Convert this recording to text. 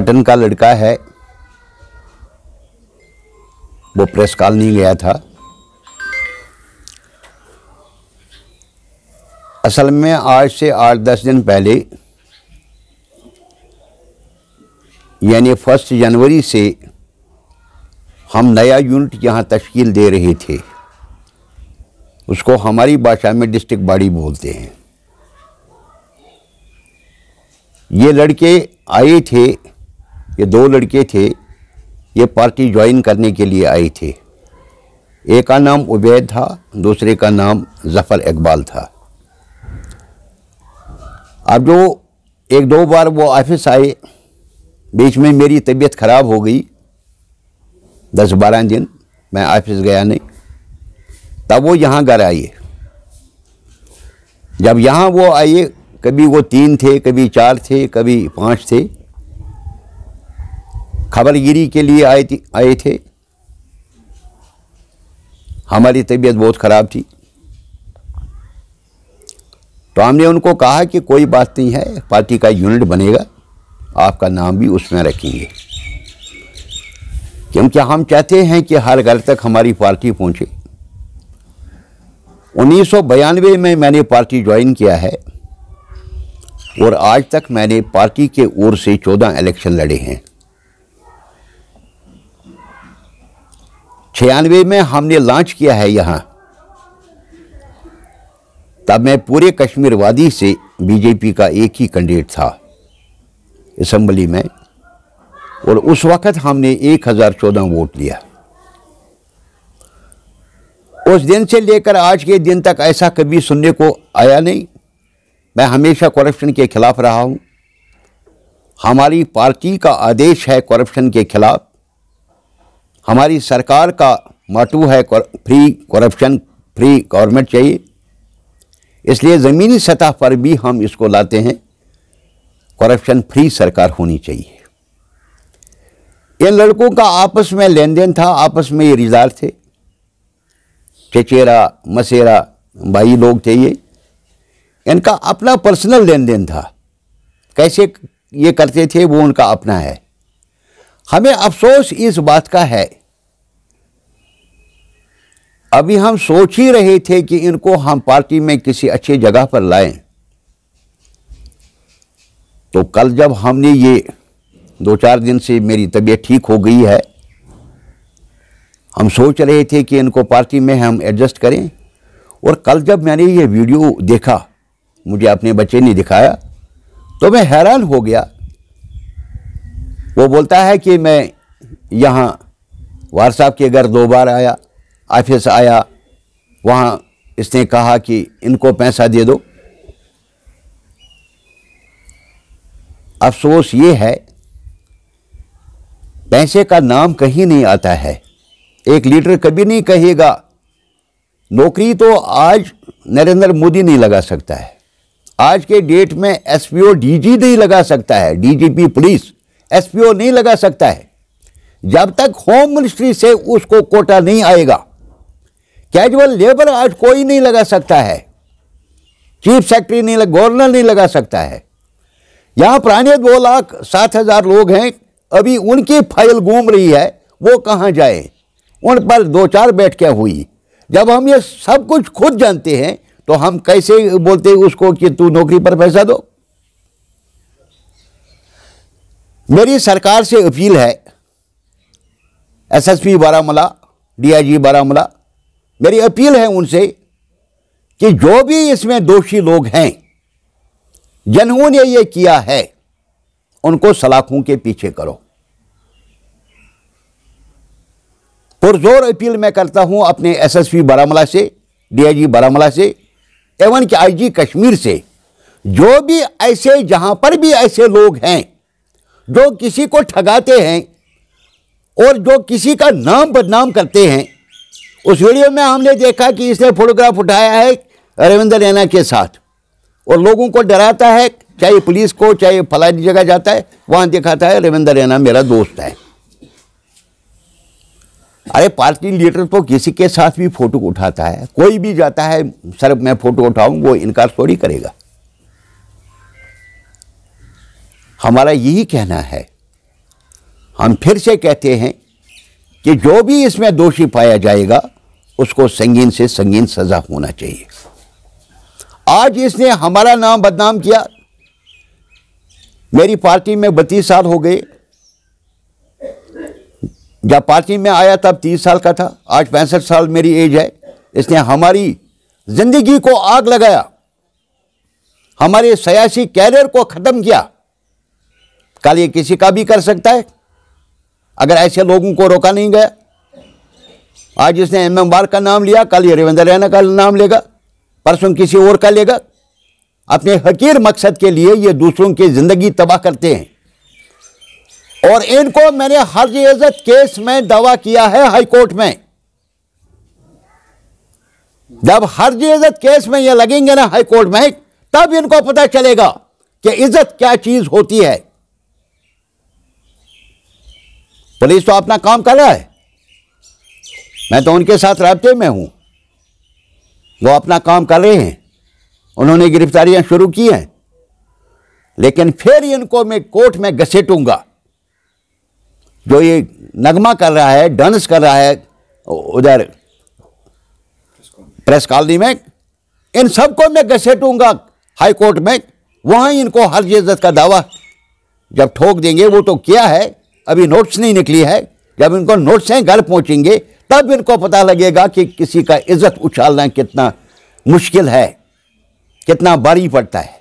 पटन का लड़का है वो प्रेस काल नहीं गया था असल में आज से आठ दस दिन पहले यानी फर्स्ट जनवरी से हम नया यूनिट यहाँ तश्कील दे रहे थे उसको हमारी भाषा में डिस्ट्रिक्ट बाड़ी बोलते हैं ये लड़के आए थे ये दो लड़के थे ये पार्टी ज्वाइन करने के लिए आए थे एक का नाम उबैद था दूसरे का नाम जफ़र इकबाल था अब जो एक दो बार वो ऑफिस आए बीच में मेरी तबीयत ख़राब हो गई दस बारह दिन मैं ऑफिस गया नहीं तब वो यहाँ घर आइए जब यहाँ वो आइए कभी वो तीन थे कभी चार थे कभी पाँच थे खबरगिरी के लिए आए थी आए थे हमारी तबीयत बहुत ख़राब थी तो हमने उनको कहा कि कोई बात नहीं है पार्टी का यूनिट बनेगा आपका नाम भी उसमें रखेंगे क्योंकि हम चाहते हैं कि हर घर तक हमारी पार्टी पहुंचे उन्नीस में मैंने पार्टी ज्वाइन किया है और आज तक मैंने पार्टी के ओर से चौदह इलेक्शन लड़े हैं छियानवे में हमने लॉन्च किया है यहाँ तब मैं पूरे कश्मीर वादी से बीजेपी का एक ही कैंडिडेट था असम्बली में और उस वक़्त हमने एक हज़ार चौदह वोट लिया उस दिन से लेकर आज के दिन तक ऐसा कभी सुनने को आया नहीं मैं हमेशा करप्शन के खिलाफ रहा हूँ हमारी पार्टी का आदेश है करप्शन के खिलाफ हमारी सरकार का माटू है फ्री करप्शन फ्री गवर्नमेंट चाहिए इसलिए ज़मीनी सतह पर भी हम इसको लाते हैं करप्शन फ्री सरकार होनी चाहिए इन लड़कों का आपस में लेन देन था आपस में ये रिजार थे चचेरा मसेरा भाई लोग थे ये इनका अपना पर्सनल लेन देन था कैसे ये करते थे वो उनका अपना है हमें अफसोस इस बात का है अभी हम सोच ही रहे थे कि इनको हम पार्टी में किसी अच्छी जगह पर लाएं तो कल जब हमने ये दो चार दिन से मेरी तबीयत ठीक हो गई है हम सोच रहे थे कि इनको पार्टी में हम एडजस्ट करें और कल जब मैंने ये वीडियो देखा मुझे अपने बच्चे ने दिखाया तो मैं हैरान हो गया वो बोलता है कि मैं यहाँ वार साहब के घर दो बार आया ऑफिस आया वहाँ इसने कहा कि इनको पैसा दे दो अफसोस ये है पैसे का नाम कहीं नहीं आता है एक लीडर कभी नहीं कहेगा नौकरी तो आज नरेंद्र मोदी नहीं लगा सकता है आज के डेट में एसपीओ डीजी नहीं लगा सकता है डीजीपी पुलिस एसपीओ नहीं लगा सकता है जब तक होम मिनिस्ट्री से उसको कोटा नहीं आएगा कैजुअल लेबर आज कोई नहीं लगा सकता है चीफ सेक्रेटरी नहीं लग गवर्नर नहीं लगा सकता है यहां पुराने दो लाख सात हज़ार लोग हैं अभी उनकी फाइल घूम रही है वो कहां जाए उन पर दो चार बैठकें हुई जब हम ये सब कुछ खुद जानते हैं तो हम कैसे बोलते उसको कि तू नौकरी पर पैसा दो मेरी सरकार से अपील है एसएसपी बारामूला डीआईजी बारामूला मेरी अपील है उनसे कि जो भी इसमें दोषी लोग हैं जिन्होंने ये किया है उनको सलाखों के पीछे करो पुरजोर अपील मैं करता हूं अपने एसएसपी बारामूला से डीआईजी बारामूला से एवं कि आईजी कश्मीर से जो भी ऐसे जहां पर भी ऐसे लोग हैं जो किसी को ठगाते हैं और जो किसी का नाम बदनाम करते हैं उस वीडियो में हमने देखा कि इसने फोटोग्राफ उठाया है रविंद्र रैना के साथ और लोगों को डराता है चाहे पुलिस को चाहे फलानी जगह जाता है वहाँ दिखाता है रविंद्र रैना मेरा दोस्त है अरे पार्टी लीडर तो किसी के साथ भी फ़ोटो उठाता है कोई भी जाता है सर मैं फ़ोटो उठाऊँ वो इनकार थोड़ी करेगा हमारा यही कहना है हम फिर से कहते हैं कि जो भी इसमें दोषी पाया जाएगा उसको संगीन से संगीन सज़ा होना चाहिए आज इसने हमारा नाम बदनाम किया मेरी पार्टी में बत्तीस साल हो गए जब पार्टी में आया तब तीस साल का था आज पैंसठ साल मेरी एज है इसने हमारी ज़िंदगी को आग लगाया हमारे सियासी कैरियर को ख़त्म किया कल ये किसी का भी कर सकता है अगर ऐसे लोगों को रोका नहीं गया आज इसने एम एम बार का नाम लिया कल ये रविंद्र रैना का नाम लेगा परसों किसी और का लेगा अपने हकीर मकसद के लिए ये दूसरों की ज़िंदगी तबाह करते हैं और इनको मैंने हर इज़्ज़त केस में दावा किया है हाईकोर्ट में जब हर इज़्ज़त केस में ये लगेंगे ना हाईकोर्ट में तब इनको पता चलेगा कि इज़्ज़त क्या चीज़ होती है पुलिस तो अपना काम कर रहा है मैं तो उनके साथ रबते में हूं वो अपना काम कर रहे हैं उन्होंने गिरफ्तारियां शुरू की हैं लेकिन फिर इनको मैं कोर्ट में घसीटूंगा जो ये नगमा कर रहा है डांस कर रहा है उधर प्रेस कॉलोनी में इन सबको मैं घसीटूंगा हाई कोर्ट में वहां इनको हर इज्जत का दावा जब ठोक देंगे वो तो किया है अभी नोट्स नहीं निकली है जब इनको नोट्स हैं घर पहुंचेंगे तब इनको पता लगेगा कि किसी का इज़्ज़त उछालना कितना मुश्किल है कितना बारी पड़ता है